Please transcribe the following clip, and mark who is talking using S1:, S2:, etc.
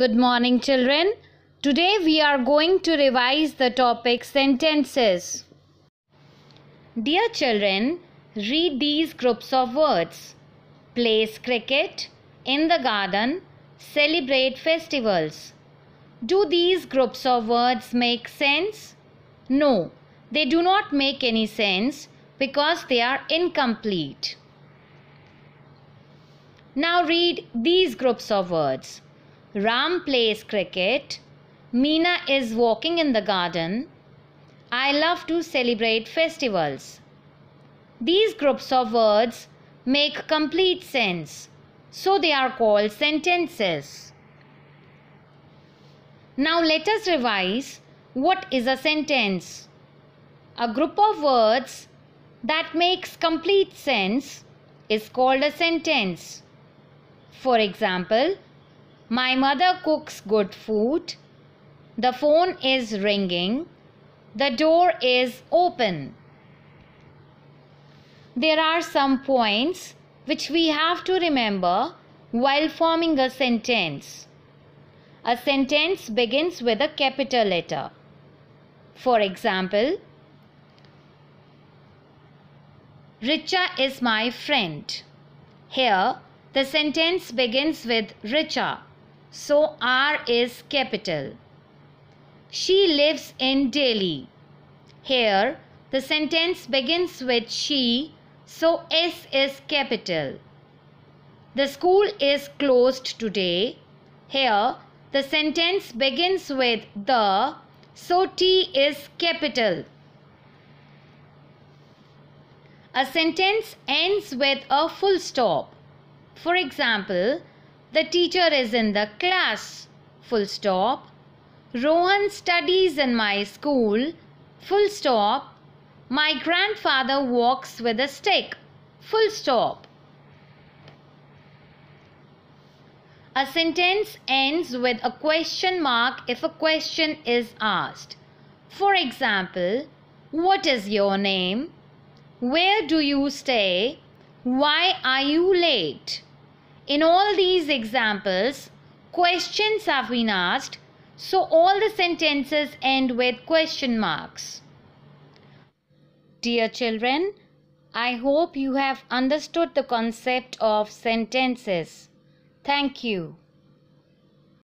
S1: Good morning children. Today we are going to revise the topic sentences. Dear children, read these groups of words. Plays cricket, in the garden, celebrate festivals. Do these groups of words make sense? No, they do not make any sense because they are incomplete. Now read these groups of words. Ram plays cricket. Meena is walking in the garden. I love to celebrate festivals. These groups of words make complete sense, so they are called sentences. Now let us revise what is a sentence. A group of words that makes complete sense is called a sentence. For example, my mother cooks good food. The phone is ringing. The door is open. There are some points which we have to remember while forming a sentence. A sentence begins with a capital letter. For example, Richa is my friend. Here, the sentence begins with Richa so R is capital. She lives in Delhi. Here, the sentence begins with she, so S is capital. The school is closed today. Here, the sentence begins with the, so T is capital. A sentence ends with a full stop. For example, the teacher is in the class. Full stop. Rohan studies in my school. Full stop. My grandfather walks with a stick. Full stop. A sentence ends with a question mark if a question is asked. For example, what is your name? Where do you stay? Why are you late? in all these examples, questions have been asked, so all the sentences end with question marks. Dear children, I hope you have understood the concept of sentences. Thank you.